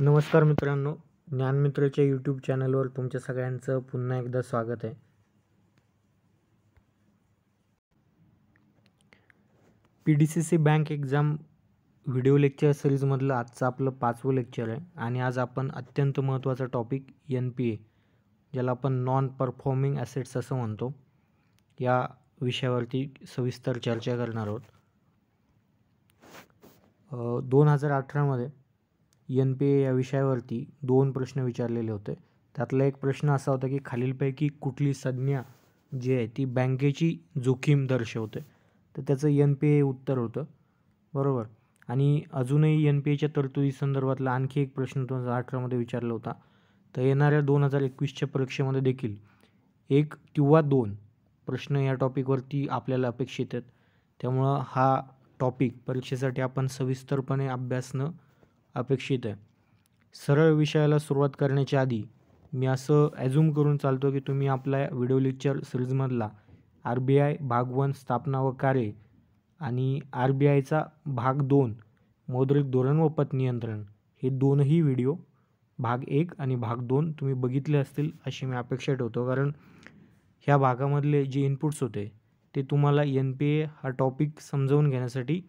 नमस्कार मित्रांनो ज्ञानमित्रच्या यूट्यूब चॅनलवर तुमच्या सगळ्यांचं पुन्हा एकदा स्वागत आहे P D C C bank exam video lecture सिरीजमधलं आजचं आपलं पाचवं लेक्चर आहे आणि आज आपण अत्यंत महत्त्वाचा टॉपिक एन पी ए ज्याला आपण नॉन परफॉर्मिंग ॲसेट्स असं म्हणतो या विषयावरती सविस्तर चर्चा करणार आहोत दोन हजार अठरामध्ये एन पी ए या विषयावरती दोन प्रश्न विचारलेले होते त्यातला एक प्रश्न असा होता की खालीलपैकी कुठली संज्ञा जी आहे ती बँकेची जोखीम दर्शवते तर त्याचं एन पी ए उत्तर होतं बरोबर आणि अजूनही एन पी एच्या तरतुदी संदर्भातला आणखी एक प्रश्न दोन हजार अठरामध्ये विचारला होता तर येणाऱ्या दोन हजार एकवीसच्या परीक्षेमध्ये देखील एक किंवा दोन प्रश्न या टॉपिकवरती आपल्याला अपेक्षित आहेत त्यामुळं हा टॉपिक परीक्षेसाठी आपण सविस्तरपणे अभ्यासणं अपेक्षित आहे सरळ विषयाला सुरुवात करण्याच्या आधी मी असं ॲझ्युम करून चालतो की तुम्ही आपल्या व्हिडिओ लेक्चर सिरीजमधला आर बी आय भाग वन स्थापना व कार्य आणि आर बी आयचा भाग दोन मौद्रिक धोरण व पत नियंत्रण हे दोनही व्हिडिओ भाग एक आणि भाग दोन तुम्ही बघितले असतील अशी मी अपेक्षा ठेवतो कारण ह्या भागामधले जे इनपुट्स होते ते तुम्हाला एन पी ए हा टॉपिक समजावून घेण्यासाठी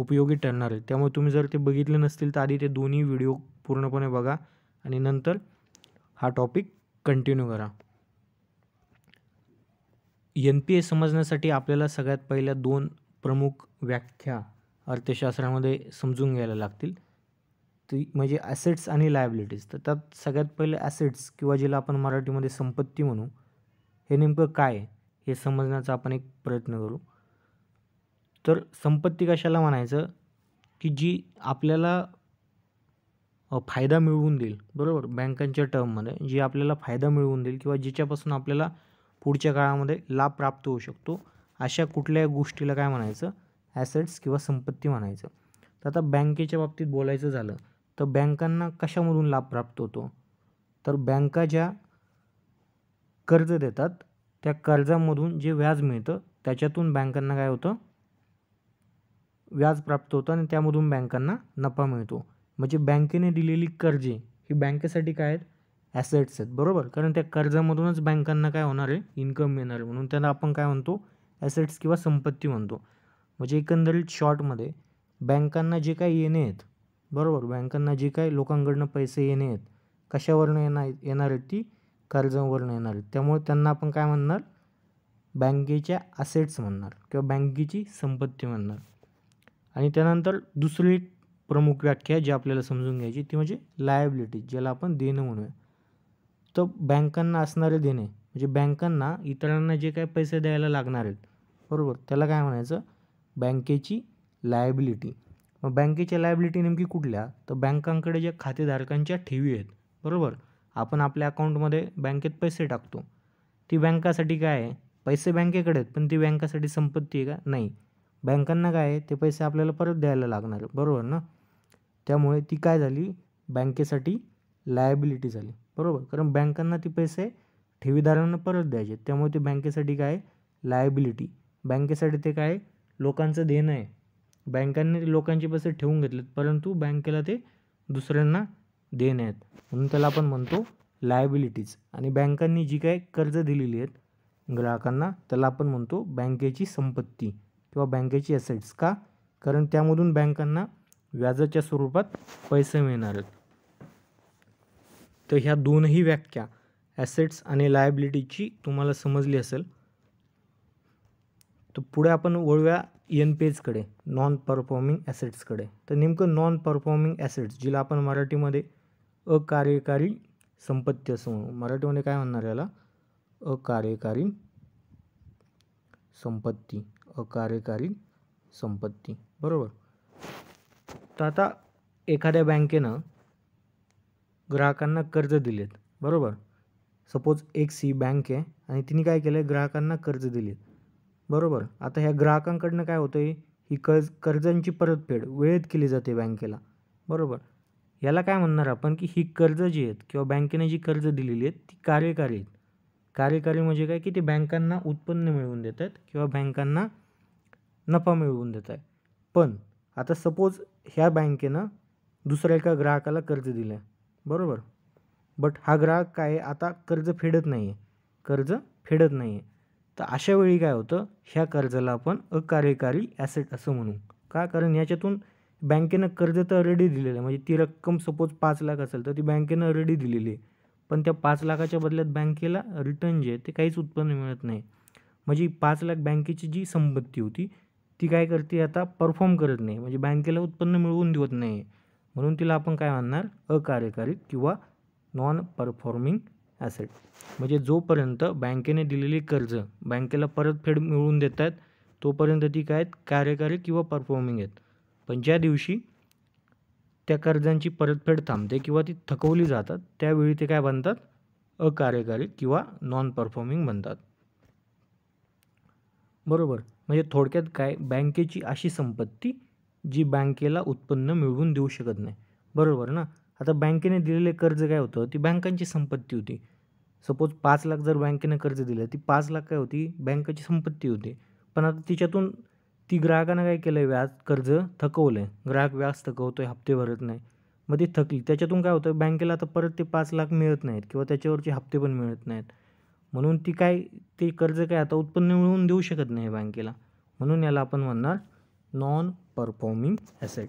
उपयोगी ठरणार आहे त्यामुळे तुम्ही जर ते बघितले नसतील तर आधी ते दोन्ही व्हिडिओ पूर्णपणे बघा आणि नंतर हा टॉपिक कंटिन्यू करा एन पी ए समजण्यासाठी आपल्याला सगळ्यात पहिल्या दोन प्रमुख व्याख्या अर्थशास्त्रामध्ये समजून घ्यायला लागतील ती म्हणजे ॲसेट्स आणि लायबिलिटीज तर त्यात सगळ्यात पहिले ॲसेट्स किंवा ज्याला आपण मराठीमध्ये संपत्ती म्हणू हे नेमकं काय हे समजण्याचा आपण एक प्रयत्न करू तर संपत्ती कशाला म्हणायचं की जी आपल्याला फायदा मिळवून देईल बरोबर बँकांच्या टर्ममध्ये जी आपल्याला फायदा मिळवून देईल किंवा जिच्यापासून आपल्याला पुढच्या काळामध्ये लाभ प्राप्त होऊ शकतो अशा कुठल्याही गोष्टीला काय म्हणायचं ॲसेट्स किंवा संपत्ती म्हणायचं तर आता बँकेच्या बाबतीत बोलायचं झालं तर बँकांना कशामधून लाभ प्राप्त होतो तर बँका ज्या कर्ज देतात त्या कर्जामधून जे व्याज मिळतं त्याच्यातून बँकांना काय होतं व्याज प्राप्त होतं आणि त्यामधून बँकांना नफा मिळतो म्हणजे बँकेने दिलेली कर्जे ही बँकेसाठी काय आहेत ॲसेट्स आहेत बरोबर कारण त्या कर्जामधूनच बँकांना काय होणार आहे इन्कम मिळणार आहे म्हणून त्यांना आपण काय म्हणतो ॲसेट्स किंवा संपत्ती म्हणतो म्हणजे एकंदरीत शॉर्टमध्ये बँकांना जे काही येणे आहेत बरोबर बँकांना जे काही लोकांकडनं पैसे येणे आहेत कशावरनं येणार येणार आहेत ती कर्जावरनं येणार आहेत त्यामुळे त्यांना आपण काय म्हणणार बँकेच्या असेट्स म्हणणार किंवा बँकेची संपत्ती म्हणणार आणि त्यानंतर दुसरी प्रमुख व्याख्या जी आपल्याला समजून घ्यायची ती म्हणजे लायबिलिटी ज्याला आपण देणं म्हणूया तर बँकांना असणारे देणे म्हणजे बँकांना इतरांना जे काय पैसे द्यायला लागणार आहेत बरोबर त्याला काय म्हणायचं बँकेची लायबिलिटी मग बँकेच्या लायबिलिटी नेमकी कुठल्या तर बँकांकडे ज्या खातेधारकांच्या ठेवी आहेत बरोबर आपण आपल्या अकाउंटमध्ये बँकेत पैसे टाकतो ती बँकासाठी काय आहे पैसे बँकेकडे आहेत पण ती बँकासाठी संपत्ती आहे का नाही बँकांना काय आहे ते पैसे आपल्याला परत द्यायला लागणार बरोबर ना त्यामुळे ती काय झाली बँकेसाठी लायबिलिटी झाली बरोबर कारण बँकांना ती पैसे ठेवीदारांना परत द्यायचे त्यामुळे ते बँकेसाठी काय लायबिलिटी बँकेसाठी ते काय लोकांचं देणं आहे बँकांनी लोकांचे पैसे ठेवून घेतलेत परंतु बँकेला ते दुसऱ्यांना देणे आहेत म्हणून त्याला आपण म्हणतो लायबिलिटीज आणि बँकांनी जी काय कर्ज दिलेली आहेत ग्राहकांना त्याला आपण म्हणतो बँकेची संपत्ती किंवा बँकेची ॲसेट्स का कारण त्यामधून बँकांना व्याजाच्या स्वरूपात पैसे मिळणार आहेत तर ह्या दोनही व्याख्या ॲसेट्स आणि लायबिलिटीची तुम्हाला समजली असेल तर पुढे आपण वळूया एन पी एचकडे नॉन परफॉर्मिंग ॲसेट्सकडे तर नेमकं नॉन परफॉर्मिंग ॲसेट्स जिला आपण मराठीमध्ये अकार्यकारी संपत्ती असं म्हणू मराठीमध्ये काय म्हणणार याला अकार्यकारी संपत्ती अकार्यकारी संपत्ती बरोबर तर आता एखाद्या बँकेनं ग्राहकांना कर्ज दिलेत बरोबर सपोज एक सी बँक आहे आणि तिने काय केलं आहे ग्राहकांना कर्ज दिलेत बरोबर आता ह्या ग्राहकांकडनं काय होतं आहे ही कर्ज कर्जांची परतफेड वेळेत केली जाते बँकेला बरोबर याला काय म्हणणार आपण की ही कर्ज जी आहेत किंवा बँकेने जी कर्ज दिलेली आहेत ती कार्यकारी आहेत कार्यकारी म्हणजे काय की ते बँकांना उत्पन्न मिळवून देतात किंवा बँकांना नफा मिळवून देत आहे पण आता सपोज ह्या बँकेनं दुसऱ्या एका ग्राहकाला कर्ज दिलं आहे बरोबर बट हा ग्राहक काय आता कर्ज फेडत नाही आहे कर्ज फेडत नाही आहे तर अशा वेळी काय होतं ह्या कर्जाला आपण अकार्यकारी ॲसेट असं म्हणू का कारण याच्यातून बँकेनं कर्ज तर ऑलरेडी दिलेलं आहे म्हणजे ती रक्कम सपोज पाच लाख असेल तर ती बँकेनं ऑलरेडी दिलेली आहे पण त्या पाच लाखाच्या बदल्यात बँकेला रिटर्न जे आहे ते काहीच उत्पन्न मिळत नाही म्हणजे पाच लाख बँकेची जी संपत्ती होती ती काय करते आता परफॉर्म करत नाही म्हणजे बँकेला उत्पन्न मिळवून देत नाही म्हणून तिला आपण काय म्हणणार अकार्यकारी किंवा नॉन परफॉर्मिंग ॲसेट म्हणजे जोपर्यंत बँकेने दिलेली कर्ज बँकेला परतफेड मिळवून देत आहेत तोपर्यंत ती काय आहेत कार्यकारी किंवा परफॉर्मिंग आहेत पण ज्या दिवशी त्या कर्जांची परतफेड थांबते किंवा ती थकवली जातात त्यावेळी ते काय बनतात अकार्यकारी किंवा नॉन परफॉर्मिंग बनतात बरोबर म्हणजे थोडक्यात काय बँकेची अशी संपत्ती जी बँकेला उत्पन्न मिळवून देऊ शकत नाही बरोबर ना आता बँकेने दिलेले कर्ज काय होतं ती बँकांची संपत्ती होती सपोज पाच लाख जर बँकेनं कर्ज दिलं ती पाच लाख काय होती बँकेची संपत्ती होती पण आता तिच्यातून ती ग्राहकानं काय केलं आहे व्याज कर्ज थकवलं आहे ग्राहक व्याज थकवतो आहे हप्ते भरत नाही मग ती थकली त्याच्यातून काय होतं बँकेला आता परत ते पाच लाख मिळत नाहीत किंवा त्याच्यावरचे हप्ते पण मिळत नाहीत म्हणून ती काय ते कर्ज काय आता उत्पन्न मिळवून देऊ शकत नाही बँकेला म्हणून याला आपण म्हणणार non performing asset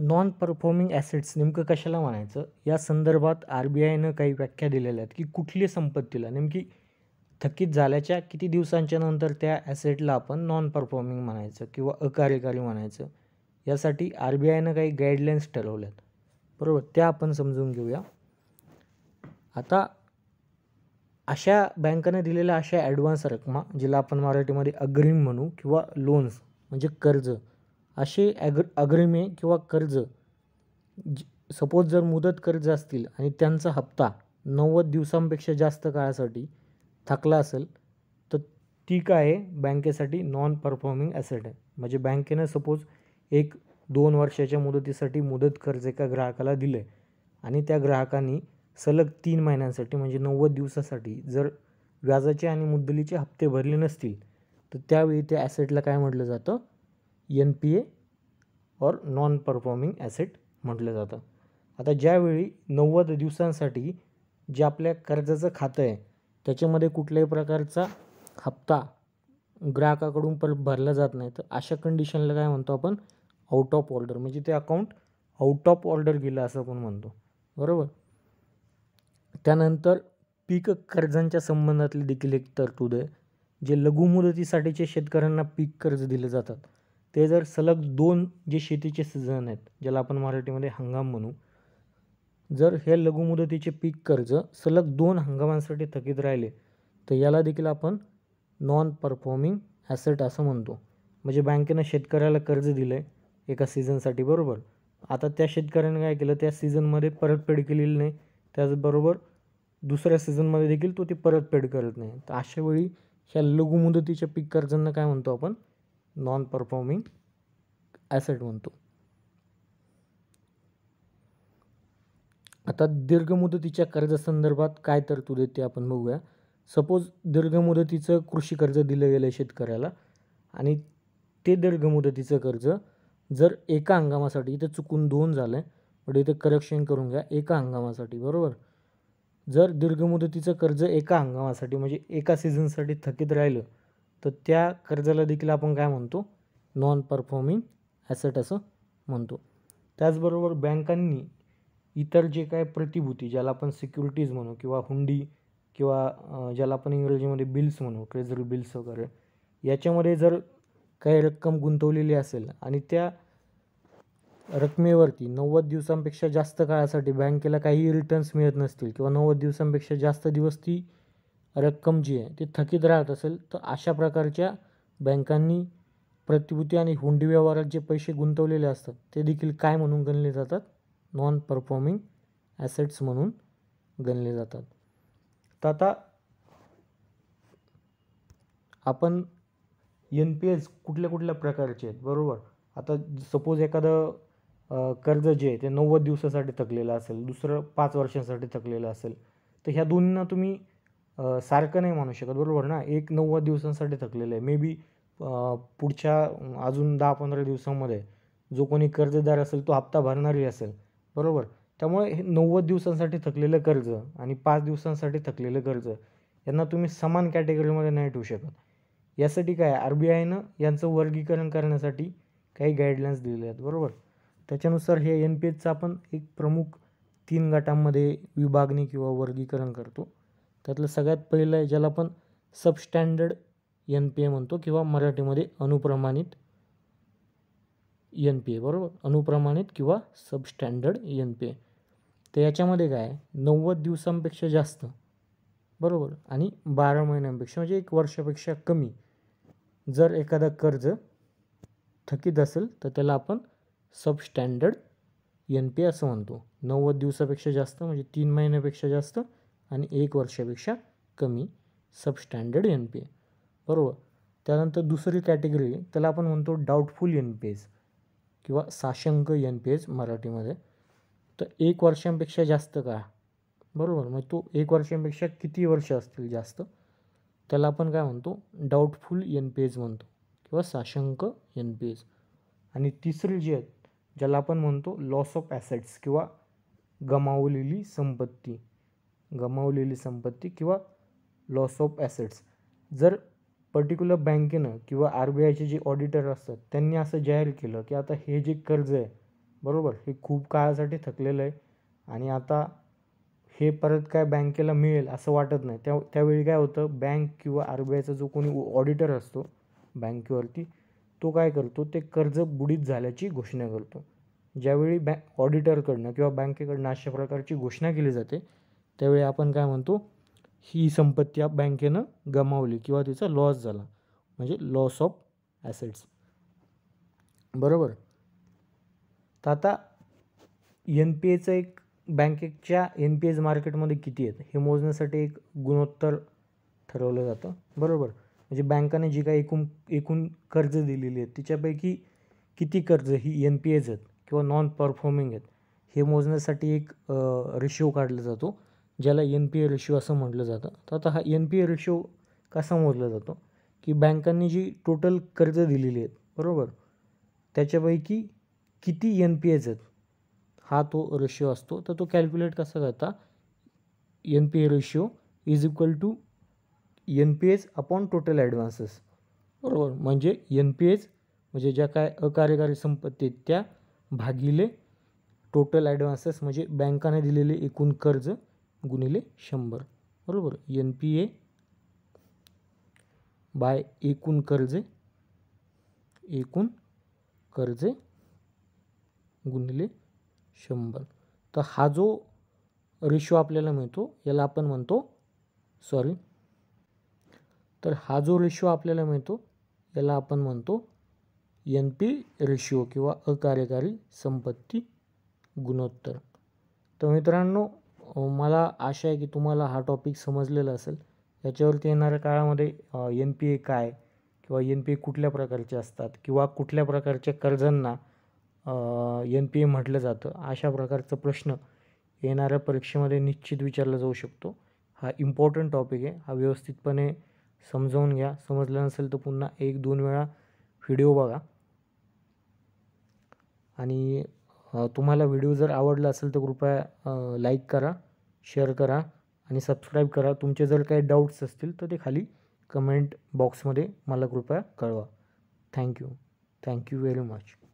non performing assets नेमकं कशाला म्हणायचं या संदर्भात आर बी आयनं काही व्याख्या दिलेल्या आहेत की कुठली संपत्तीला नेमकी थकीत झाल्याच्या किती दिवसांच्या नंतर त्या ॲसेटला आपण नॉन परफॉर्मिंग म्हणायचं किंवा अकार्यकारी म्हणायचं यासाठी आर बी आयनं काही गाईडलाईन्स ठरवल्यात बरोबर त्या आपण समजून घेऊया आता अशा बँकेने दिलेल्या अशा ॲडव्हान्स रकमा जिला आपण मराठीमध्ये अग्रिम म्हणू किंवा लोन्स म्हणजे कर्ज असे ॲग्र अग्रिमे किंवा कर्ज ज सपोज जर मुदत कर्ज असतील आणि त्यांचा हप्ता नव्वद दिवसांपेक्षा जास्त काळासाठी थकला असेल तर ती काय आहे बँकेसाठी नॉन परफॉर्मिंग ॲसेट आहे म्हणजे बँकेनं सपोज एक दोन वर्षाच्या मुदतीसाठी मुदत कर्ज एका ग्राहकाला दिलं आहे आणि त्या ग्राहकांनी सलग तीन महिन्यांसाठी म्हणजे नव्वद दिवसासाठी जर व्याजाचे आणि मुद्दलीचे हप्ते भरले नसतील तर त्यावेळी त्या ॲसेटला काय म्हटलं जातं एन पी ए और नॉन परफॉर्मिंग ॲसेट म्हटलं जातं आता ज्यावेळी नव्वद दिवसांसाठी जे आपल्या कर्जाचं खातं आहे त्याच्यामध्ये कुठल्याही प्रकारचा हप्ता ग्राहकाकडून पर भरला जात नाही तर अशा कंडिशनला काय म्हणतो आपण आउट ऑफ ऑर्डर म्हणजे ते अकाउंट आउट ऑफ ऑर्डर गेलं असं आपण म्हणतो बरोबर त्यानंतर पीक कर्जांच्या संबंधातली देखील एक तरतूद आहे जे लघु मुदतीसाठीचे शेतकऱ्यांना पीक कर्ज दिले जातात ते जर सलग दोन जे शेतीचे सीझन आहेत ज्याला आपण मराठीमध्ये हंगाम म्हणू जर हे लघु मुदतीचे पीक कर्ज सलग दोन हंगामांसाठी थकीत राहिले तर याला देखील आपण नॉन परफॉर्मिंग ॲसेट असं म्हणतो म्हणजे बँकेनं शेतकऱ्याला कर्ज दिलं आहे एका सीझनसाठी बरोबर आता त्या शेतकऱ्याने काय केलं त्या सीझनमध्ये परतफेड केलेली नाही त्याचबरोबर दुसऱ्या सीझनमध्ये देखील तो ती परतफेड करत नाही तर अशा वेळी ह्या लघु मुदतीच्या पीक कर्जांना काय म्हणतो आपण नॉन परफॉर्मिंग ॲसेट म्हणतो आता दीर्घ मुदतीच्या कर्जासंदर्भात काय तरतूद आहे ते आपण बघूया सपोज दीर्घ मुदतीचं कृषी कर्ज दिलं गेलं शेतकऱ्याला आणि ते दीर्घ मुदतीचं कर्ज जर एका हंगामासाठी इथं चुकून दोन झालं आहे बट इथे करेक्शन करून घ्या एका हंगामासाठी बरोबर जर दीर्घ मुदतीचं कर्ज एका हंगामासाठी म्हणजे एका सीझनसाठी थकीत राहिलं तर त्या कर्जाला देखील आपण काय म्हणतो नॉन परफॉर्मिंग ॲसेट असं म्हणतो त्याचबरोबर बँकांनी इतर जे काय प्रतिभूती ज्याला आपण सिक्युरिटीज म्हणू किंवा हुंडी किंवा ज्याला आपण इंग्रजीमध्ये बिल्स म्हणू ट्रेझरी बिल्स वगैरे याच्यामध्ये जर काही रक्कम गुंतवलेली असेल आणि त्या रकमेवरती नव्वद दिवसांपेक्षा जास्त काळासाठी बँकेला काही रिटर्न्स मिळत नसतील किंवा नव्वद दिवसांपेक्षा जास्त दिवस ती रक्कम जी आहे ती थकीत राहत असेल तर अशा प्रकारच्या बँकांनी प्रतिभूती आणि हुंडी व्यवहारात जे पैसे गुंतवलेले असतात ते देखील काय म्हणून गणले जातात नॉन परफॉर्मिंग ॲसेट्स म्हणून गणले जातात तर आता आपण एन पी एस कुठल्या कुठल्या प्रकारचे आहेत बरोबर आता सपोज एखादं कर्ज जे आहे ते नव्वद दिवसासाठी थकलेलं असेल दुसरं पाच वर्षांसाठी थकलेलं असेल तर ह्या दोन्हींना तुम्ही सारखं नाही म्हणू शकत बरोबर ना एक नव्वद दिवसांसाठी थकलेलं आहे मे बी पुढच्या अजून दहा पंधरा दिवसांमध्ये जो कोणी कर्जदार असेल तो हप्ता भरणारी असेल बरोबर त्यामुळे हे नव्वद दिवसांसाठी थकलेलं कर्ज आणि पाच दिवसांसाठी थकलेलं कर्ज यांना तुम्ही समान कॅटेगरीमध्ये नाही ठेवू शकत यासाठी काय आर बी आयनं यांचं वर्गीकरण करण्यासाठी काही गाईडलाईन्स दिलेले आहेत बरोबर त्याच्यानुसार हे एन पी एचचा आपण एक प्रमुख तीन गटांमध्ये विभागणी किंवा वर्गीकरण करतो त्यातलं सगळ्यात पहिलं आहे ज्याला आपण सबस्टँडर्ड एन पी ए म्हणतो किंवा मराठीमध्ये अनुप्रमाणित एन पी ए बरोबर अनुप्रमाणित किंवा सबस्टँडर्ड एन पी ए तर याच्यामध्ये काय नव्वद दिवसांपेक्षा जास्त बरोबर आणि बारा महिन्यांपेक्षा म्हणजे एक वर्षापेक्षा कमी जर एखादा कर्ज थकीत असेल तर त्याला आपण सबस्टँडर्ड एन पी असं म्हणतो नव्वद दिवसापेक्षा जास्त म्हणजे तीन महिन्यापेक्षा जास्त आणि एक वर्षापेक्षा कमी सबस्टँडर्ड एन पी ए बरोबर त्यानंतर दुसरी कॅटेगरी त्याला आपण म्हणतो डाऊटफुल एन पी एज किंवा साशंक एन पी एज मराठीमध्ये तर एक वर्षांपेक्षा जास्त का बरोबर मग तो एक वर्षांपेक्षा किती वर्ष असतील जास्त त्याला आपण काय म्हणतो डाऊटफुल एन पी एज म्हणतो किंवा साशंक एन पी एस आणि तिसरी जी आहे ज्याला आपण म्हणतो लॉस ऑफ ॲसेट्स किंवा गमावलेली संपत्ती गमावलेली संपत्ती किंवा लॉस ऑफ ॲसेट्स जर पर्टिक्युलर बँकेनं किंवा आर बी आयचे जे ऑडिटर असतात त्यांनी असं जाहीर केलं की आता हे जे कर्ज आहे बरोबर हे खूप काळासाठी थकलेलं आहे आणि आता हे परत काय बँकेला मिळेल असं वाटत नाही त्या त्यावेळी काय होतं बँक किंवा आर बी जो कोणी ऑडिटर असतो बँकेवरती तो काय करतो ते कर्ज बुडीत झाल्याची घोषणा करतो ज्यावेळी बँक ऑडिटरकडनं किंवा बँकेकडनं अशा प्रकारची घोषणा केली जाते त्यावेळी आपण काय म्हणतो ही संपत्ती आप बँकेनं गमावली किंवा तिचा लॉस झाला म्हणजे लॉस ऑफ ॲसेट्स बरोबर तर आता एन पी एचं एक बँकेच्या एन पी एच मार्केटमध्ये किती आहेत हे मोजण्यासाठी एक गुणोत्तर ठरवलं जातं बरोबर म्हणजे बँकाने जी काही एकूण एकूण कर्ज दिलेली आहेत तिच्यापैकी किती कर्ज ही एन पी एज आहेत किंवा नॉन परफॉर्मिंग आहेत हे मोजण्यासाठी एक रेशिओ काढला जातो ज्याला एन पी ए रेशिओ असं म्हटलं जातं तर आता हा एन पी ए रेशिओ कसा मोजला जातो की बँकांनी जी टोटल कर्ज दिलेली आहेत बरोबर त्याच्यापैकी किती एन पी एज आहेत हा तो रेशिओ असतो तर तो कॅल्क्युलेट कसा जाता N P A ratio is equal to N P H upon total advances बरोबर म्हणजे एन पी एच म्हणजे ज्या काय अकार्यकारी संपत्ती आहेत त्या भागिले टोटल ॲडव्हान्सेस म्हणजे बँकाने दिलेले एकूण कर्ज गुणिले शंभर बरोबर एन पी ए बाय एकूण कर्जे एकूण कर्जे गुणिले शंभर तर हा जो रेशो आपल्याला मिळतो याला आपण म्हणतो सॉरी तर हा जो रेशिओ आपल्याला मिळतो याला आपण म्हणतो एन पी रेशिओ किंवा अकार्यकारी संपत्ती गुणोत्तर तर मित्रांनो मला आशा आहे की तुम्हाला हा टॉपिक समजलेला असेल याच्यावरती येणाऱ्या काळामध्ये एन पी ए काय किंवा एन पी ए कुठल्या प्रकारचे असतात किंवा कुठल्या प्रकारच्या कर्जांना एन पी ए म्हटलं जातं अशा प्रकारचा प्रश्न येणाऱ्या परीक्षेमध्ये निश्चित विचारला जाऊ शकतो हा इम्पॉर्टंट टॉपिक आहे हा व्यवस्थितपणे समजावून घ्या समजलं नसेल तर पुन्हा एक दोन वेळा व्हिडिओ बघा आणि तुम्हाला व्हिडिओ जर आवडला असेल तर कृपया लाईक करा शेअर करा आणि सबस्क्राईब करा तुमचे जर काही डाऊट्स असतील तर ते खाली कमेंट बॉक्समध्ये मला कृपया कळवा थँक्यू थँक्यू व्हेरी मच